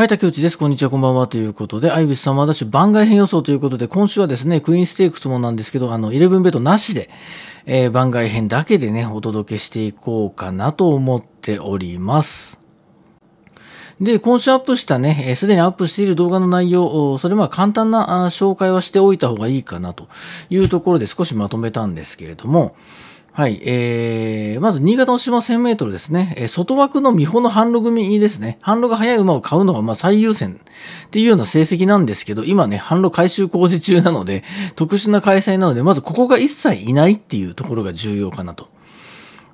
はい、竹内です。こんにちは、こんばんは。ということで、アイビス様だし、番外編予想ということで、今週はですね、クイーンステークスもなんですけど、あの、イレブンベッドなしで、えー、番外編だけでね、お届けしていこうかなと思っております。で、今週アップしたね、す、で、にアップしている動画の内容、それまあ簡単な紹介はしておいた方がいいかなというところで少しまとめたんですけれども、はい、えー、まず新潟の島1000メートルですね、えー、外枠の美穂の反路組ですね、反路が速い馬を買うのがまあ最優先っていうような成績なんですけど、今ね、反路改修工事中なので、特殊な開催なので、まずここが一切いないっていうところが重要かなと。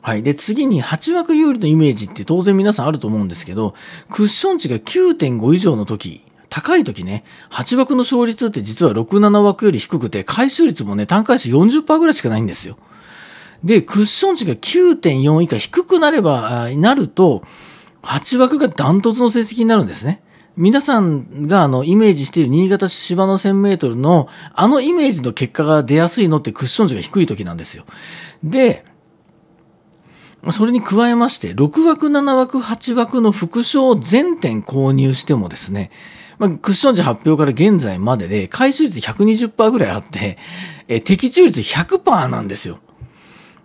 はい。で、次に8枠有利のイメージって当然皆さんあると思うんですけど、クッション値が9.5以上の時、高い時ね、8枠の勝率って実は6、7枠より低くて、回収率もね、単回数40%ぐらいしかないんですよ。で、クッション値が9.4以下低くなれば、なると、8枠がダントツの成績になるんですね。皆さんがあのイメージしている新潟芝の1000メートルのあのイメージの結果が出やすいのってクッション値が低い時なんですよ。で、それに加えまして、6枠、7枠、8枠の副賞を全点購入してもですね、まあ、クッション値発表から現在までで回収率120%ぐらいあって、え的中率100%なんですよ。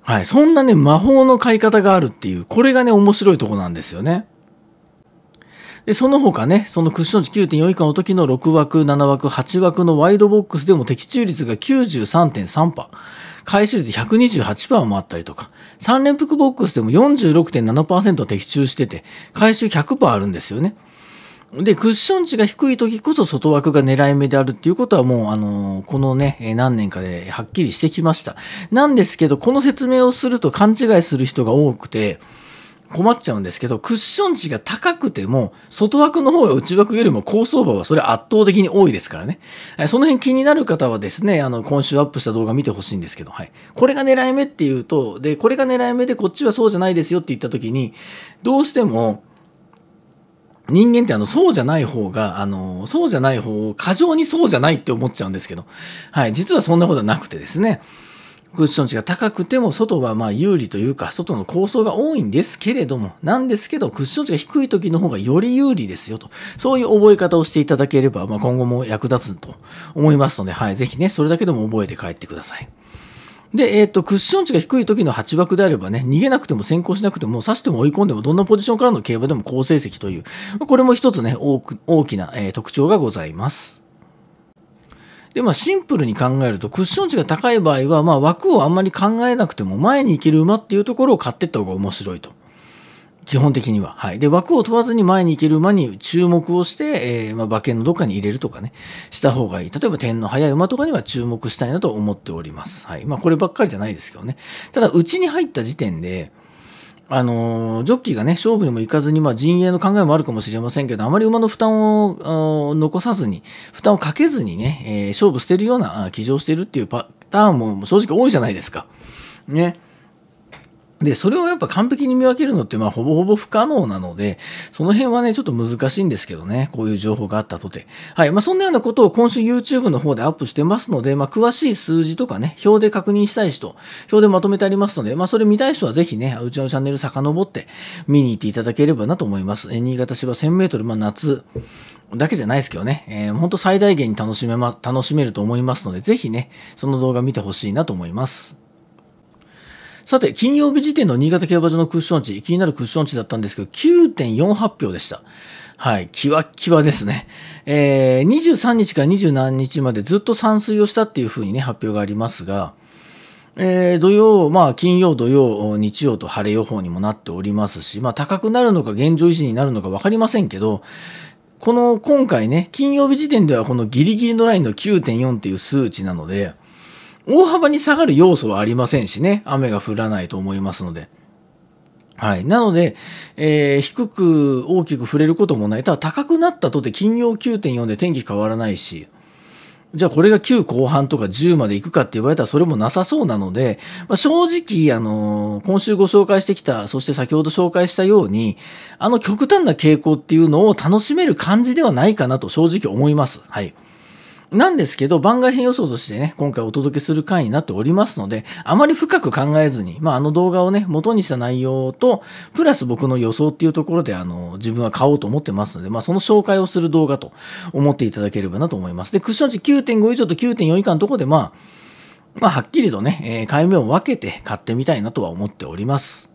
はい、そんなね魔法の買い方があるっていうこれがね面白いとこなんですよね。でその他ね、そのクッション値9.4以下の時の6枠、7枠、8枠のワイドボックスでも的中率が93.3%、回収率128%もあったりとか、3連複ボックスでも46.7%的中してて、回収100%あるんですよね。でクッション値が低い時こそ外枠が狙い目であるっていうことはもうあのこのね何年かではっきりしてきましたなんですけどこの説明をすると勘違いする人が多くて困っちゃうんですけどクッション値が高くても外枠の方が内枠よりも高層場はそれ圧倒的に多いですからねその辺気になる方はですねあの今週アップした動画見てほしいんですけど、はい、これが狙い目っていうとでこれが狙い目でこっちはそうじゃないですよって言った時にどうしても人間ってあの、そうじゃない方が、あの、そうじゃない方を過剰にそうじゃないって思っちゃうんですけど、はい、実はそんなことはなくてですね、クッション値が高くても外はまあ有利というか、外の構想が多いんですけれども、なんですけど、クッション値が低い時の方がより有利ですよと、そういう覚え方をしていただければ、まあ、今後も役立つと思いますので、はい、ぜひね、それだけでも覚えて帰ってください。で、えっ、ー、と、クッション値が低い時の8枠であればね、逃げなくても先行しなくても、刺しても追い込んでも、どんなポジションからの競馬でも好成績という、これも一つね、大大きな、えー、特徴がございます。で、まあ、シンプルに考えると、クッション値が高い場合は、まあ、枠をあんまり考えなくても、前に行ける馬っていうところを買っていった方が面白いと。基本的には。はい。で、枠を問わずに前に行ける馬に注目をして、えー、まあ、馬券のどっかに入れるとかね、した方がいい。例えば、点の速い馬とかには注目したいなと思っております。はい。まあ、こればっかりじゃないですけどね。ただ、うちに入った時点で、あのジョッキーがね、勝負にも行かずに、まあ、陣営の考えもあるかもしれませんけど、あまり馬の負担を残さずに、負担をかけずにね、えー、勝負してるような、騎乗してるっていうパターンも正直多いじゃないですか。ね。で、それをやっぱ完璧に見分けるのって、まあ、ほぼほぼ不可能なので、その辺はね、ちょっと難しいんですけどね、こういう情報があったとて。はい。まあ、そんなようなことを今週 YouTube の方でアップしてますので、まあ、詳しい数字とかね、表で確認したい人、表でまとめてありますので、まあ、それ見たい人はぜひね、うちのチャンネル遡って見に行っていただければなと思います。え新潟芝1000メートル、まあ、夏、だけじゃないですけどね、えー、本当最大限に楽しめま、楽しめると思いますので、ぜひね、その動画見てほしいなと思います。さて、金曜日時点の新潟競馬場のクッション値、気になるクッション値だったんですけど、9 4発表でした。はい、キワキワですね。えー、23日から27日までずっと散水をしたっていうふうにね、発表がありますが、えー、土曜、まあ、金曜、土曜、日曜と晴れ予報にもなっておりますし、まあ、高くなるのか現状維持になるのかわかりませんけど、この今回ね、金曜日時点ではこのギリギリのラインの9.4っていう数値なので、大幅に下がる要素はありませんしね、雨が降らないと思いますので。はい。なので、えー、低く大きく触れることもない。ただ高くなったとて金曜9.4で天気変わらないし、じゃあこれが9後半とか10まで行くかって言われたらそれもなさそうなので、まあ、正直、あのー、今週ご紹介してきた、そして先ほど紹介したように、あの極端な傾向っていうのを楽しめる感じではないかなと正直思います。はい。なんですけど、番外編予想としてね、今回お届けする回になっておりますので、あまり深く考えずに、まあ、あの動画をね、元にした内容と、プラス僕の予想っていうところで、あの、自分は買おうと思ってますので、まあ、その紹介をする動画と思っていただければなと思います。で、クッション値9.5以上と9.4以下のところで、まあ、まあ、はっきりとね、えー、買い目を分けて買ってみたいなとは思っております。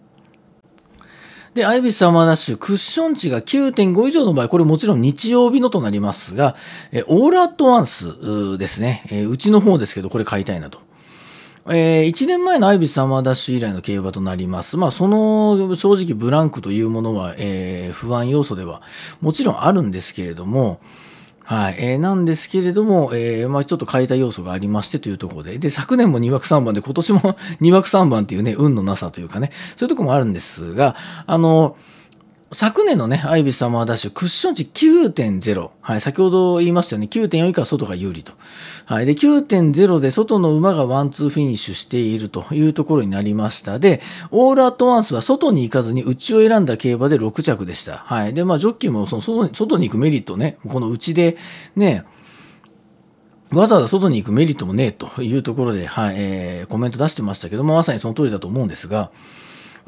で、アイビスサマーダッシュ、クッション値が9.5以上の場合、これもちろん日曜日のとなりますが、えオールアットワンスですね、えうちの方ですけど、これ買いたいなと。えー、1年前のアイビスサマーダッシュ以来の競馬となります。まあ、その、正直ブランクというものは、えー、不安要素ではもちろんあるんですけれども、はいえー、なんですけれども、えーまあ、ちょっと変えた要素がありましてというところでで昨年も2枠3番で今年も2 枠3番というね運のなさというかねそういうところもあるんですがあのー昨年のね、アイビスサマーダッシュ、クッション値9.0。はい、先ほど言いましたよね、9.4以下は外が有利と。はい、で、9.0で外の馬がワンツーフィニッシュしているというところになりました。で、オールアットワンスは外に行かずに内を選んだ競馬で6着でした。はい。で、まあ、ジョッキーもその外に外に行くメリットね、この内でね、わざわざ外に行くメリットもねえというところで、はい、えー、コメント出してましたけども、まさにその通りだと思うんですが、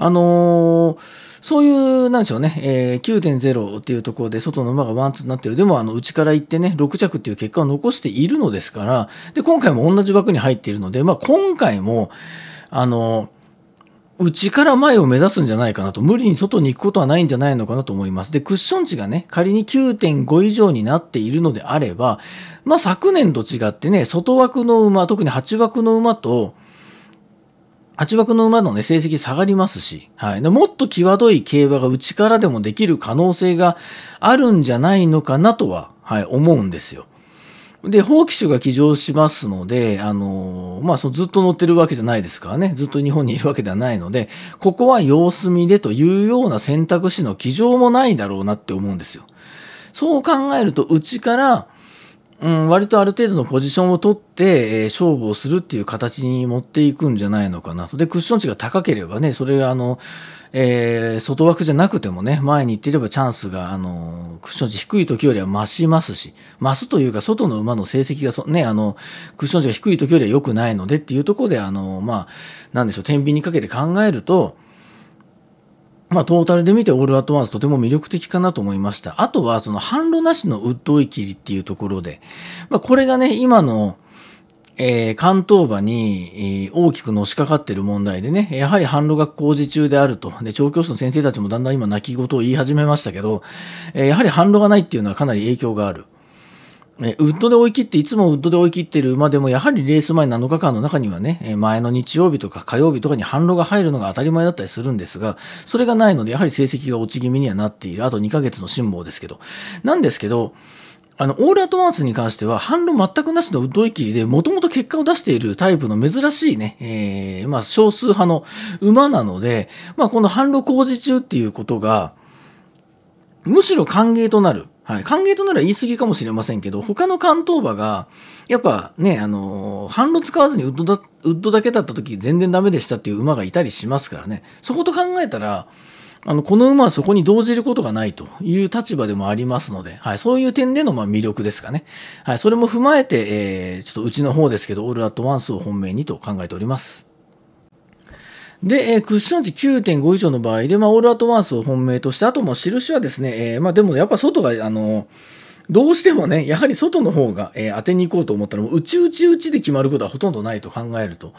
あのー、そういう、なんでしょうね、えー、9.0っていうところで外の馬がワンツーになってる。でも、あの、内から行ってね、6着っていう結果を残しているのですから、で、今回も同じ枠に入っているので、まあ、今回も、あのー内から前を目指すんじゃないかなと、無理に外に行くことはないんじゃないのかなと思います。で、クッション値がね、仮に9.5以上になっているのであれば、まあ昨年と違ってね、外枠の馬、特に8枠の馬と、8枠の馬のね、成績下がりますし、はい。もっと際どい競馬が内からでもできる可能性があるんじゃないのかなとは、はい、思うんですよ。で、放棄種が騎乗しますので、あのー、まあ、そのずっと乗ってるわけじゃないですからね、ずっと日本にいるわけではないので、ここは様子見でというような選択肢の起乗もないだろうなって思うんですよ。そう考えると、うちから、うん、割とある程度のポジションを取って、えー、勝負をするっていう形に持っていくんじゃないのかなと。で、クッション値が高ければね、それがあの、えー、外枠じゃなくてもね、前に行っていればチャンスが、あの、クッション値低い時よりは増しますし、増すというか、外の馬の成績がそ、ね、あの、クッション値が低い時よりは良くないのでっていうところで、あの、まあ、なんでしょう、天秤にかけて考えると、まあ、トータルで見てオールアットワンスとても魅力的かなと思いました。あとは、その販路なしのウッドイキリっていうところで、まあ、これがね、今の、えー、関東馬に、えー、大きくのしかかってる問題でね、やはり販路が工事中であると。で、調教師の先生たちもだんだん今泣き言を言い始めましたけど、えー、やはり販路がないっていうのはかなり影響がある。えウッドで追い切って、いつもウッドで追い切ってる馬でも、やはりレース前7日間の中にはね、前の日曜日とか火曜日とかに反路が入るのが当たり前だったりするんですが、それがないので、やはり成績が落ち気味にはなっている。あと2ヶ月の辛抱ですけど。なんですけど、あの、オールアトワンスに関しては、反路全くなしのウッドい切りで、もともと結果を出しているタイプの珍しいね、えー、まあ、少数派の馬なので、まあ、この反路工事中っていうことが、むしろ歓迎となる。はい、歓迎となら言い過ぎかもしれませんけど、他の関東馬が、やっぱね、あのー、反路使わずにウッドだ、ウッドだけだった時全然ダメでしたっていう馬がいたりしますからね。そこと考えたら、あの、この馬はそこに動じることがないという立場でもありますので、はい、そういう点でのま魅力ですかね。はい、それも踏まえて、えー、ちょっとうちの方ですけど、オールアットワンスを本命にと考えております。で、えー、クッション値9.5以上の場合で、まあ、オールアトワンスを本命として、あとも印はですね、えー、まあでもやっぱ外が、あのーどうしてもね、やはり外の方が、えー、当てに行こうと思ったら、もう、うちうちうちで決まることはほとんどないと考えると、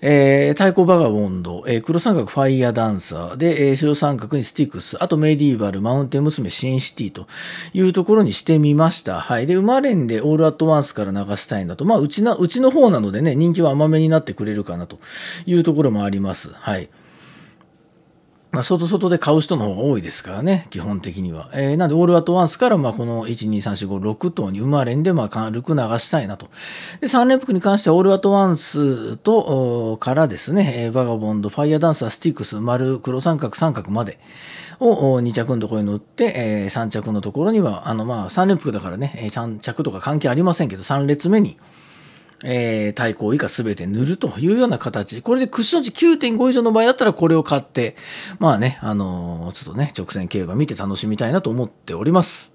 えー、太鼓バガボンド、えー、黒三角ファイヤーダンサー、で、えー、白三角にスティックス、あとメディーバル、マウンテン娘、シンシティというところにしてみました。はい。で、生まれんでオールアットワンスから流したいんだと、まあ、うちな、うちの方なのでね、人気は甘めになってくれるかなというところもあります。はい。まあ、外外で買う人の方が多いですからね、基本的には。えー、なんで、オールアットワンスから、まあ、この1、2、3、4、5、6頭に馬連で、まあ、軽く流したいなと。で、3連服に関しては、オールアットワンスと、からですね、バガボンド、ファイヤーダンサー、スティックス、丸、黒三角、三角までを2着のところに塗って、えー、3着のところには、あの、まあ、3連服だからね、3着とか関係ありませんけど、3列目に、えー、対抗以下全て塗るというような形。これでクッション値9.5以上の場合だったらこれを買って、まあね、あのー、ちょっとね、直線競馬見て楽しみたいなと思っております。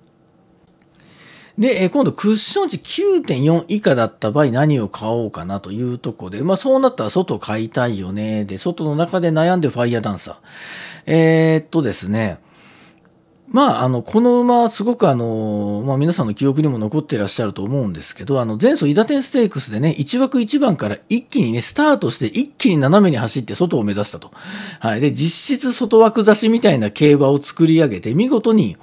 で、え今度クッション値9.4以下だった場合何を買おうかなというとこで、まあそうなったら外買いたいよね。で、外の中で悩んでファイヤーダンサー。えー、っとですね、まあ、あの、この馬、すごくあの、まあ、皆さんの記憶にも残っていらっしゃると思うんですけど、あの、前走伊田天ステークスでね、1枠1番から一気にね、スタートして一気に斜めに走って外を目指したと。はい。で、実質外枠差しみたいな競馬を作り上げて、見事に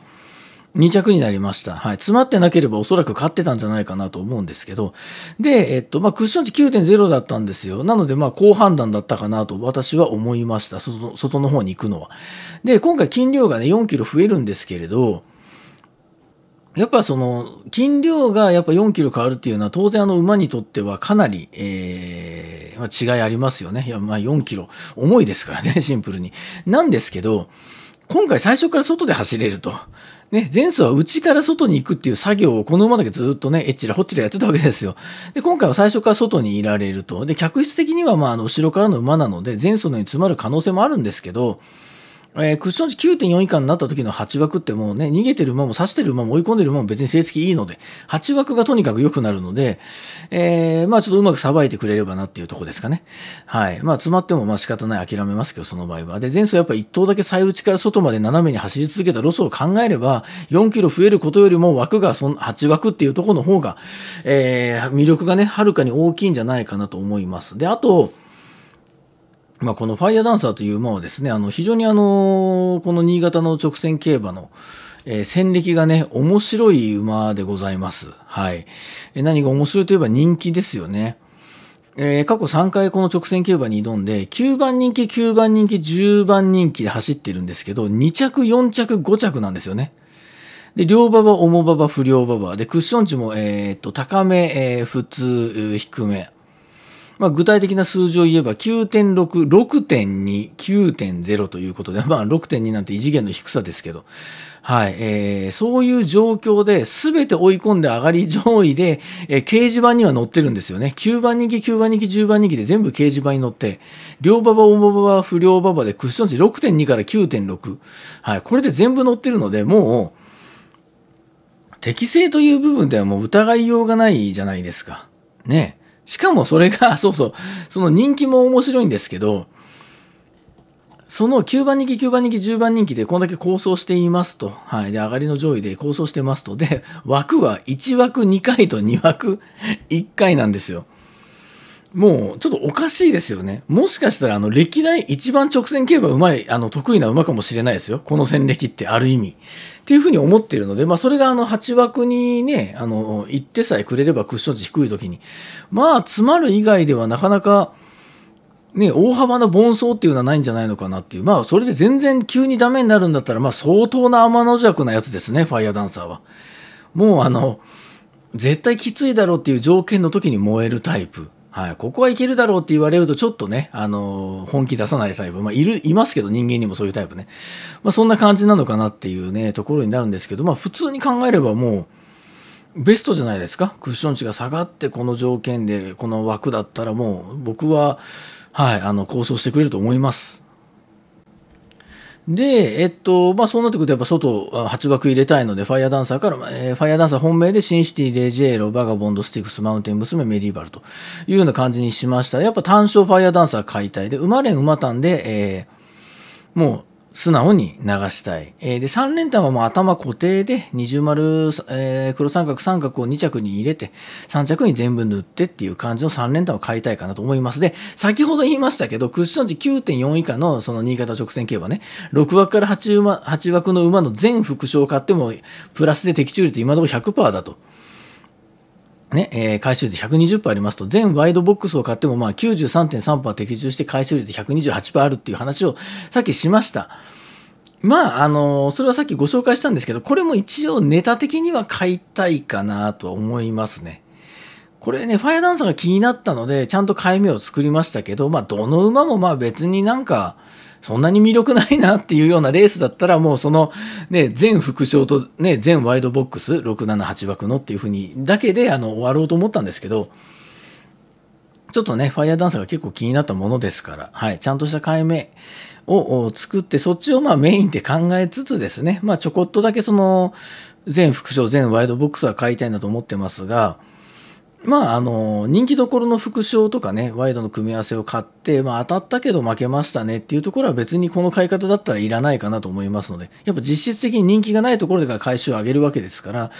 2着になりました。はい。詰まってなければおそらく勝ってたんじゃないかなと思うんですけど、で、えっと、まあ、クッション値9.0だったんですよ。なので、まあ、好判断だったかなと私は思いました。外、外の方に行くのは。で、今回金量がね、4キロ増えるんですけれど、やっぱその金量がやっぱ4キロ変わるっていうのは当然あの馬にとってはかなり、えーまあ、違いありますよね。いやまあ4キロ重いですからねシンプルに。なんですけど今回最初から外で走れるとね、前走は内から外に行くっていう作業をこの馬だけずっとね、えっちらほっちらやってたわけですよ。で、今回は最初から外にいられると。で、客室的にはまあ、あの、後ろからの馬なので、前走のに詰まる可能性もあるんですけど、えー、クッション値9.4以下になった時の8枠ってもうね、逃げてる馬も刺してる馬も追い込んでる馬も別に成績いいので、8枠がとにかく良くなるので、えー、まあちょっとうまくさばいてくれればなっていうとこですかね。はい。まあ詰まってもまあ仕方ない諦めますけど、その場合は。で、前走やっぱ1頭だけ最内から外まで斜めに走り続けたロスを考えれば、4キロ増えることよりも枠がその8枠っていうところの方が、えー、魅力がね、はるかに大きいんじゃないかなと思います。で、あと、まあ、このファイアダンサーという馬はですね、あの非常にあのこの新潟の直線競馬の、え戦歴がね、面白い馬でございます。はい。え何が面白いといえば人気ですよね。えー、過去3回この直線競馬に挑んで、9番人気、9番人気、10番人気で走ってるんですけど、2着、4着、5着なんですよね。で、両馬場、重馬場、不良馬場。で、クッション値も、えー、っと、高め、えー、普通、低め。まあ、具体的な数字を言えば9.6、6.2、9.0ということで、まあ、6.2なんて異次元の低さですけど、はい、えー、そういう状況で全て追い込んで上がり上位で、えー、掲示板には乗ってるんですよね。9番人気、9番人気、10番人気で全部掲示板に乗って、両馬場、大馬場、不良馬場でクッション値6.2から9.6。はい、これで全部乗ってるので、もう、適正という部分ではもう疑いようがないじゃないですか。ね。しかもそれが、そうそう、その人気も面白いんですけど、その9番人気、9番人気、10番人気でこんだけ構想していますと。はい。で、上がりの上位で構想してますと。で、枠は1枠2回と2枠1回なんですよ。もう、ちょっとおかしいですよね。もしかしたら、あの、歴代一番直線競馬うまい、あの、得意な馬かもしれないですよ。この戦歴ってある意味。っていうふうに思っているので、まあ、それがあの8枠にね、あの、行ってさえくれればクッション値低い時に、まあ、詰まる以外ではなかなか、ね、大幅な盆走っていうのはないんじゃないのかなっていう、まあ、それで全然急にダメになるんだったら、まあ、相当な天の弱なやつですね、ファイアダンサーは。もう、あの、絶対きついだろうっていう条件の時に燃えるタイプ。はい、ここはいけるだろうって言われると、ちょっとね、あのー、本気出さないタイプ、まあ、いる、いますけど、人間にもそういうタイプね。まあ、そんな感じなのかなっていうね、ところになるんですけど、まあ、普通に考えればもう、ベストじゃないですか。クッション値が下がって、この条件で、この枠だったらもう、僕は、はい、あの、構想してくれると思います。で、えっと、まあ、そうなってくると、やっぱ外、8枠入れたいので、ファイアダンサーから、えー、ファイアダンサー本命で、シンシティ、レジェーロ、バガボンド、スティクス、マウンテン娘、メディバルというような感じにしました。やっぱ単勝ファイアダンサー解体で、馬連馬んで、えー、もう、素直に流したい。えー、で、3連単はもう頭固定で、二重丸、えー、黒三角、三角を2着に入れて、3着に全部塗ってっていう感じの3連単を買いたいかなと思います。で、先ほど言いましたけど、クッション値9.4以下のその新潟直線競馬ね、6枠から 8, 馬8枠の馬の全副賞を買っても、プラスで的中率今のところ100%だと。ねえー、回収率120%ありますと、全ワイドボックスを買ってもまあ93.3%的中して回収率128%あるっていう話をさっきしました。まあ、あのー、それはさっきご紹介したんですけど、これも一応ネタ的には買いたいかなとは思いますね。これね、ファイアダンサーが気になったので、ちゃんと買い目を作りましたけど、まあ、どの馬もまあ別になんか、そんなに魅力ないなっていうようなレースだったら、もうその、ね、全副賞と、ね、全ワイドボックス、678枠のっていうふうに、だけで、あの、終わろうと思ったんですけど、ちょっとね、ファイヤーダンサーが結構気になったものですから、はい、ちゃんとした解明を作って、そっちをまあメインって考えつつですね、まあちょこっとだけその、全副賞、全ワイドボックスは買いたいなと思ってますが、まあ、あの人気どころの副賞とかねワイドの組み合わせを買って、まあ、当たったけど負けましたねっていうところは別にこの買い方だったらいらないかなと思いますのでやっぱ実質的に人気がないところでから回収を上げるわけですから、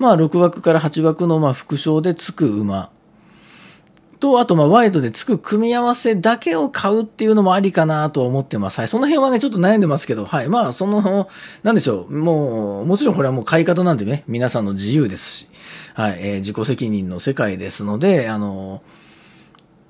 まあ、6枠から8枠のまあ副賞でつく馬とあとまあワイドでつく組み合わせだけを買うっていうのもありかなと思ってます、はい、その辺はねちょっと悩んでますけど、はい、まあその何でしょうもうもちろんこれはもう買い方なんでね皆さんの自由ですし。はい、えー、自己責任の世界ですので、あの、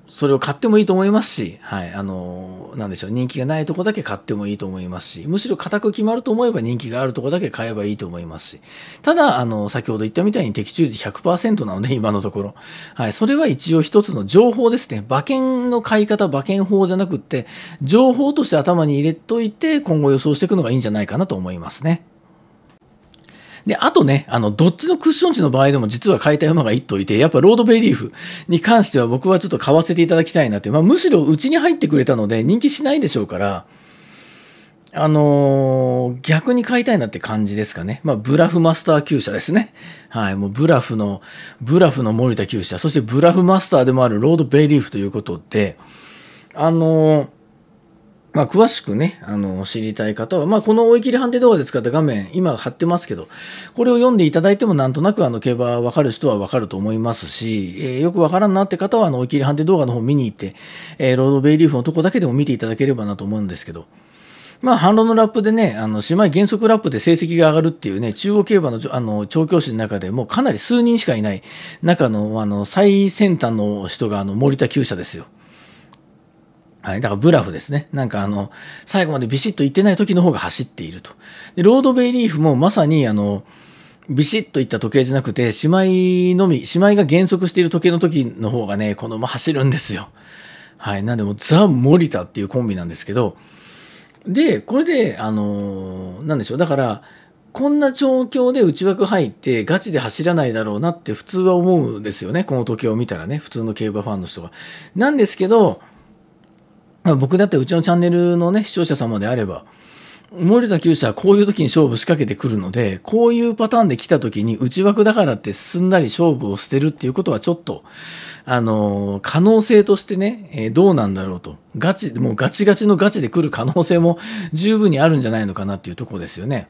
それを買ってもいいと思いますし、はい、あの、なんでしょう、人気がないとこだけ買ってもいいと思いますし、むしろ固く決まると思えば人気があるとこだけ買えばいいと思いますし、ただ、あの、先ほど言ったみたいに的中率100%なので、今のところ。はい、それは一応一つの情報ですね。馬券の買い方、馬券法じゃなくって、情報として頭に入れといて、今後予想していくのがいいんじゃないかなと思いますね。で、あとね、あの、どっちのクッション値の場合でも実は買いたい馬が1頭いて、やっぱロードベリーフに関しては僕はちょっと買わせていただきたいなという、まあ、むしろうちに入ってくれたので人気しないでしょうから、あのー、逆に買いたいなって感じですかね。まあ、ブラフマスター旧車ですね。はい。もうブラフの、ブラフの森田厩舎、そしてブラフマスターでもあるロードベイリーフということで、あのーまあ、詳しくね、あの、知りたい方は、まあ、この追い切り判定動画で使った画面、今貼ってますけど、これを読んでいただいても、なんとなく、あの、競馬わかる人はわかると思いますし、えー、よくわからんなって方は、あの、追い切り判定動画の方見に行って、えー、ロードベイリーフのとこだけでも見ていただければなと思うんですけど、まあ、反論のラップでね、あの、姉妹減速ラップで成績が上がるっていうね、中央競馬の、あの、調教師の中でもかなり数人しかいない中の、あの、最先端の人が、あの、森田厩舎ですよ。はい。だからブラフですね。なんかあの、最後までビシッと行ってない時の方が走っていると。で、ロードベイリーフもまさにあの、ビシッといった時計じゃなくて、姉妹のみ、姉妹が減速している時計の時の方がね、このまま走るんですよ。はい。なんでもザ・モリタっていうコンビなんですけど、で、これで、あのー、なんでしょう。だから、こんな状況で内枠入ってガチで走らないだろうなって普通は思うんですよね。この時計を見たらね。普通の競馬ファンの人が。なんですけど、僕だってうちのチャンネルのね、視聴者様であれば、森田厩舎はこういう時に勝負仕掛けてくるので、こういうパターンで来た時に内枠だからってすんなり勝負を捨てるっていうことはちょっと、あのー、可能性としてね、えー、どうなんだろうと。ガチ、もうガチガチのガチで来る可能性も十分にあるんじゃないのかなっていうとこですよね。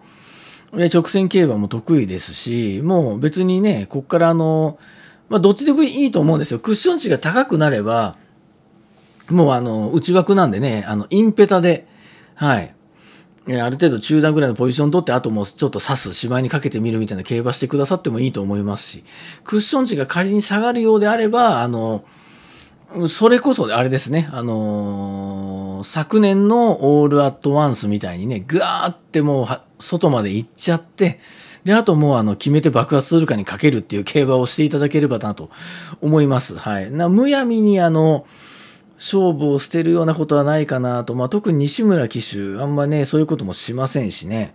で直線競馬も得意ですし、もう別にね、こっからあのー、まあ、どっちでもいいと思うんですよ。クッション値が高くなれば、もうあの内枠なんでねあのインペタではいある程度中段ぐらいのポジション取ってあともうちょっと刺す芝居にかけてみるみたいな競馬してくださってもいいと思いますしクッション値が仮に下がるようであればあのそれこそあれですねあのー、昨年のオールアットワンスみたいにねぐわーってもう外まで行っちゃってで、あともうあの決めて爆発するかにかけるっていう競馬をしていただければなと思います。はい。なむやみにあの、勝負を捨てるようなことはないかなと、まあ、特に西村騎手、あんまね、そういうこともしませんしね。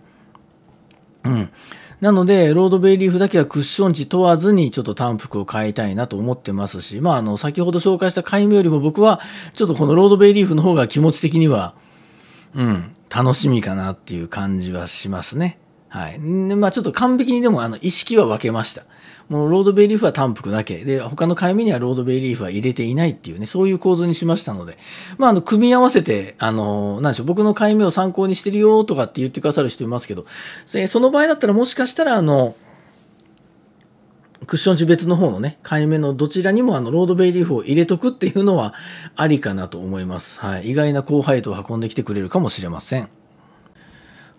うん。なので、ロードベイリーフだけはクッション値問わずにちょっと単服を買いたいなと思ってますし、まあ、あの、先ほど紹介した買い目よりも僕は、ちょっとこのロードベイリーフの方が気持ち的には、うん、楽しみかなっていう感じはしますね。はい。まあ、ちょっと完璧にでも、あの、意識は分けました。もうロードベイリーフは単幅だけ。で、他の買い目にはロードベイリーフは入れていないっていうね、そういう構図にしましたので、まあ、あの、組み合わせて、あの、なんでしょう、僕の買い目を参考にしてるよとかって言ってくださる人いますけど、その場合だったらもしかしたら、あの、クッション地別の方のね、買い目のどちらにもあの、ロードベイリーフを入れとくっていうのはありかなと思います。はい。意外な後輩と運んできてくれるかもしれません。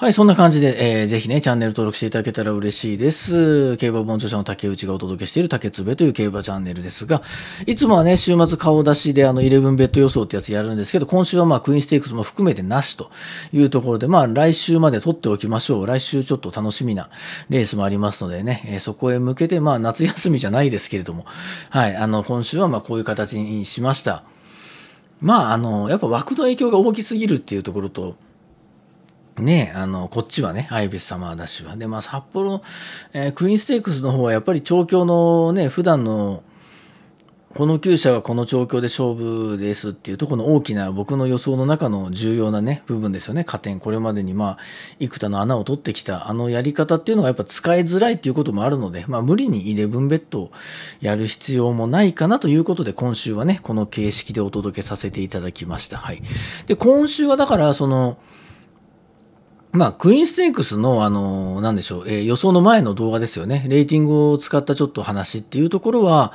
はい、そんな感じで、えー、ぜひね、チャンネル登録していただけたら嬉しいです。競馬本著者の竹内がお届けしている竹つべという競馬チャンネルですが、いつもはね、週末顔出しであの、11ベッド予想ってやつやるんですけど、今週はまあ、クイーンステークスも含めてなしというところで、まあ、来週まで撮っておきましょう。来週ちょっと楽しみなレースもありますのでね、えー、そこへ向けて、まあ、夏休みじゃないですけれども、はい、あの、今週はまあ、こういう形にしました。まあ、あの、やっぱ枠の影響が大きすぎるっていうところと、ね、あの、こっちはね、アイビス様だしは。で、まあ、札幌、えー、クイーンステークスの方はやっぱり調教のね、普段の、この厩舎はこの調教で勝負ですっていうとこの大きな僕の予想の中の重要なね、部分ですよね、加点。これまでにまあ、幾多の穴を取ってきたあのやり方っていうのがやっぱ使いづらいっていうこともあるので、まあ無理にイレブンベッドをやる必要もないかなということで今週はね、この形式でお届けさせていただきました。はい。で、今週はだからその、まあ、クイーンステークスの、あの、なんでしょう、えー、予想の前の動画ですよね。レーティングを使ったちょっと話っていうところは、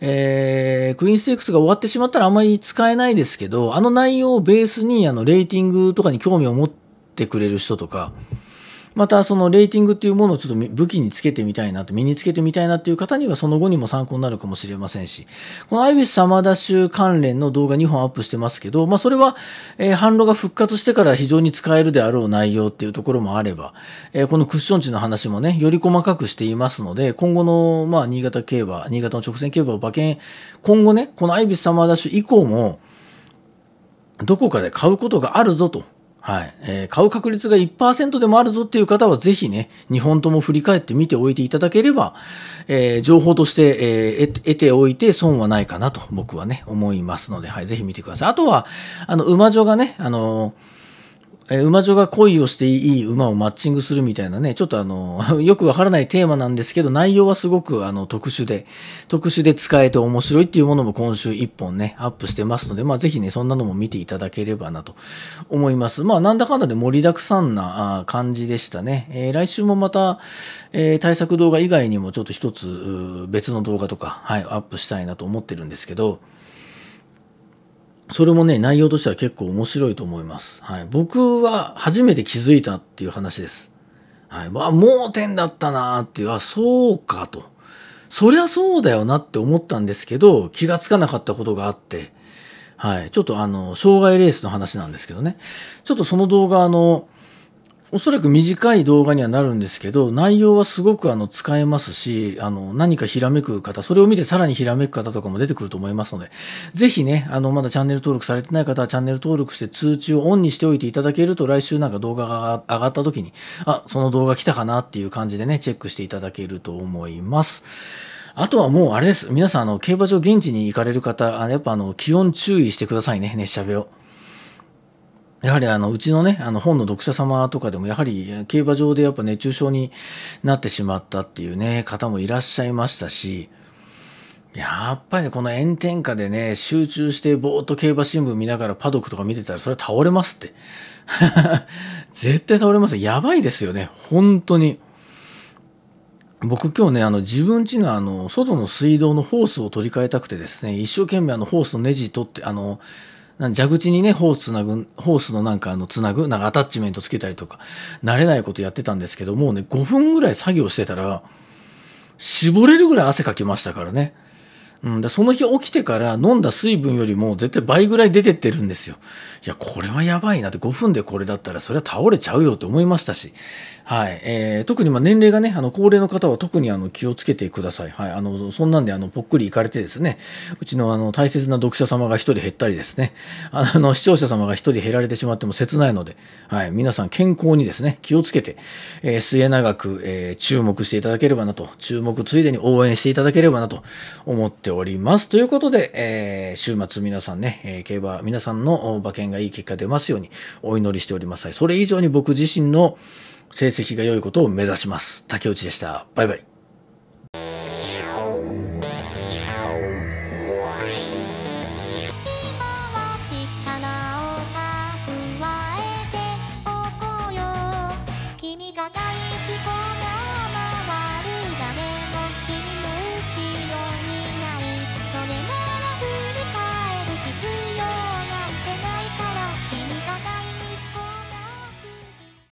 えー、クイーンステークスが終わってしまったらあまり使えないですけど、あの内容をベースに、あの、レーティングとかに興味を持ってくれる人とか、またそのレーティングっていうものをちょっと武器につけてみたいなと身につけてみたいなっていう方にはその後にも参考になるかもしれませんしこのアイビスサマーダッシュ関連の動画2本アップしてますけど、まあ、それは、えー、論路が復活してから非常に使えるであろう内容っていうところもあれば、えー、このクッション値の話もねより細かくしていますので今後の、まあ、新潟競馬新潟の直線競馬を馬券今後ねこのアイビスサマーダッシュ以降もどこかで買うことがあるぞとはいえー、買う確率が1%でもあるぞっていう方は、ぜひね、2本とも振り返ってみておいていただければ、えー、情報として、えー、得ておいて損はないかなと、僕はね、思いますので、はい、ぜひ見てください。あとは、あの、馬女がね、あのーえ馬女が恋をしていい馬をマッチングするみたいなね、ちょっとあの、よくわからないテーマなんですけど、内容はすごくあの特殊で、特殊で使えて面白いっていうものも今週1本ね、アップしてますので、まあぜひね、そんなのも見ていただければなと思います。まあなんだかんだで盛りだくさんな感じでしたね。えー、来週もまた、えー、対策動画以外にもちょっと一つ別の動画とか、はい、アップしたいなと思ってるんですけど、それもね、内容としては結構面白いと思います。はい、僕は初めて気づいたっていう話です。はい、まあ、盲点だったなーっていう、あ、そうかと。そりゃそうだよなって思ったんですけど、気がつかなかったことがあって、はい、ちょっとあの、障害レースの話なんですけどね、ちょっとその動画、あの、おそらく短い動画にはなるんですけど、内容はすごくあの使えますし、あの何かひらめく方、それを見てさらにひらめく方とかも出てくると思いますので、ぜひね、あのまだチャンネル登録されてない方はチャンネル登録して通知をオンにしておいていただけると、来週なんか動画が上がった時に、あ、その動画来たかなっていう感じでね、チェックしていただけると思います。あとはもうあれです。皆さん、あの、競馬場現地に行かれる方、あやっぱあの、気温注意してくださいね、熱射病。やはりあのうちのねあの本の読者様とかでもやはり競馬場でやっぱ熱中症になってしまったっていうね方もいらっしゃいましたしやっぱり、ね、この炎天下でね集中してぼーっと競馬新聞見ながらパドックとか見てたらそれ倒れますって 絶対倒れますやばいですよね本当に僕今日ねあの自分家のあの外の水道のホースを取り替えたくてですね一生懸命あのホースのネジ取ってあの蛇口にね、ホースつなぐ、ホースのなんかあの、つなぐ、なんかアタッチメントつけたりとか、慣れないことやってたんですけど、もうね、5分ぐらい作業してたら、絞れるぐらい汗かきましたからね。うん、だその日起きてから飲んだ水分よりも絶対倍ぐらい出てってるんですよ。いや、これはやばいなって、5分でこれだったらそれは倒れちゃうよと思いましたし、はい。えー、特にま年齢がね、あの、高齢の方は特にあの気をつけてください。はい。あの、そんなんであの、ぽっくり行かれてですね、うちのあの、大切な読者様が1人減ったりですね、あの、視聴者様が1人減られてしまっても切ないので、はい。皆さん健康にですね、気をつけて、えー、末永く、えー、注目していただければなと、注目ついでに応援していただければなと思ってしております。ということで、えー、週末皆さんね、えー、競馬、皆さんの馬券がいい結果出ますようにお祈りしております。それ以上に僕自身の成績が良いことを目指します。竹内でした。バイバイ。